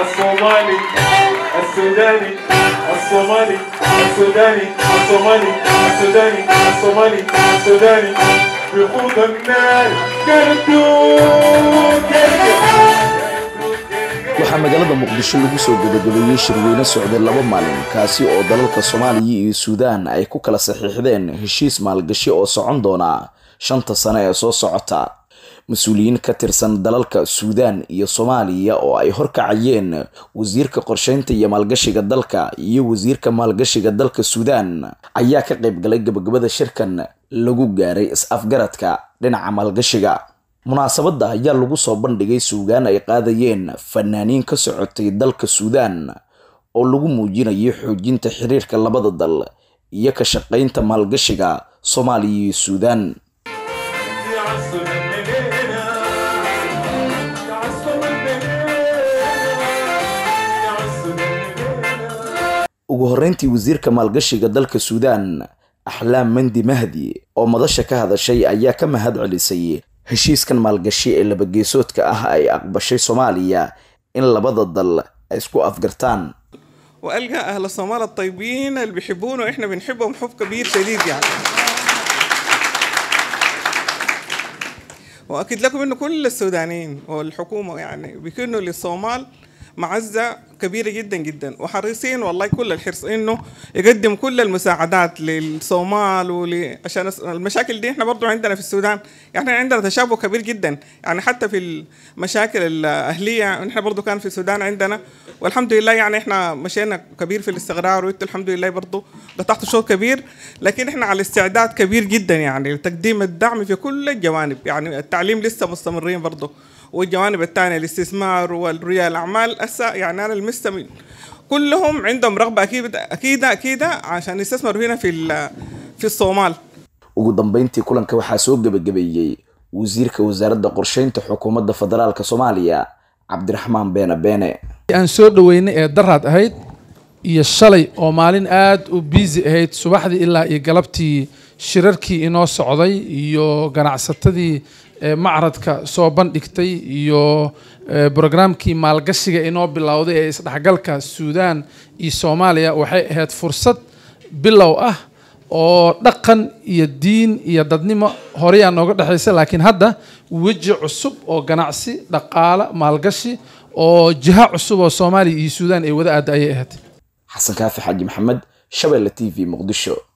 الصومالي السوداني الصومالي السوداني الصومالي السوداني الصومالي السوداني بخوض النار كردون waxaa magaalada muqdisho lagu soo gabagabeeyey shirweyne socday laba maalin kaasi oo dalalka soomaaliya iyo suudaan ay ku kala saxiixdeen heshiis maalgashi oo socon doonaa shanta sane ee soo socota mas-uuliyiin ka tirsan dalalka suudaan iyo soomaaliya oo ay horkacayeen wasiirka qorsheynta iyo maalgashiga dalka iyo wasiirka maalgashiga dalka suudaan ayaa ka qayb galay gabagabada shirkan lagu gaaray is-afgaradka dhinaca maalgashiga munaasabadda ayaa lagu soo bandhigay suugaan ay qaadayeen fanaaniin ka socotay dalka suudaan oo lagu muujinayo xoojinta xiriirka labada dal iyo ka shaqaynta maalgashiga soomaaliya iyo suudaan ugu horreyntii wasiirka maalgashiga dalka suudaan axlaam mandi mahdi oo madasha ka hadashay ayaa ka mahad celisay heshiiskan maalgashi ee labageesoodka ah ay aqbashay soomaaliya in labada dal ay isku afgartaan وألقى لكم إن كل السودانيين والحكومة يعني بيكونوا للصومال معزة كبيرة جدا جدا وحريصين والله كل الحرص انه يقدم كل المساعدات للصومال ول عشان المشاكل دي احنا برضو عندنا في السودان يعني عندنا تشابه كبير جدا يعني حتى في المشاكل الاهلية احنا برضو كان في السودان عندنا والحمد لله يعني احنا مشينا كبير في الاستقرار وانتم الحمد لله برضو قطعتوا شغل كبير لكن احنا على استعداد كبير جدا يعني لتقديم الدعم في كل الجوانب يعني التعليم لسه مستمرين برضو والجوانب الثانيه الاستثمار والريال الاعمال يعني انا مستميل كلهم عندهم رغبه اكيد اكيده اكيده عشان يستثمروا هنا في في الصومال ugu dambeyntii kulanka waxaa soo gebagabeeyey wasiirka wasaaradda qorsheynta xukuumadda federaalka soomaaliya cabdiraxmaan beene beene aan soo dhaweynay ee daraad ahayd iyo shalay oo maalin aad u biisi ahayd subaxdii ilaa iyo galabtii shirarkii inoo socday iyo ganacsatadii macradka soo bandhigtay iyo brograamkii maalgashiga inoo bilowday ee isdhexgalka suudaan iyo soomaaliya waxay ahayd fursad bilow ah oo dhaqan iyo diin iyo dadnimo horeyaa nooga dhexaysa laakiin hadda weji cusub oo ganacsi dhaqaale maalgashi oo jiha cusub oo soomaaliya iyo suudaan ay wada aada ayay ahayd xasan kaafi xaaji maxamed shabelle t v muqdisho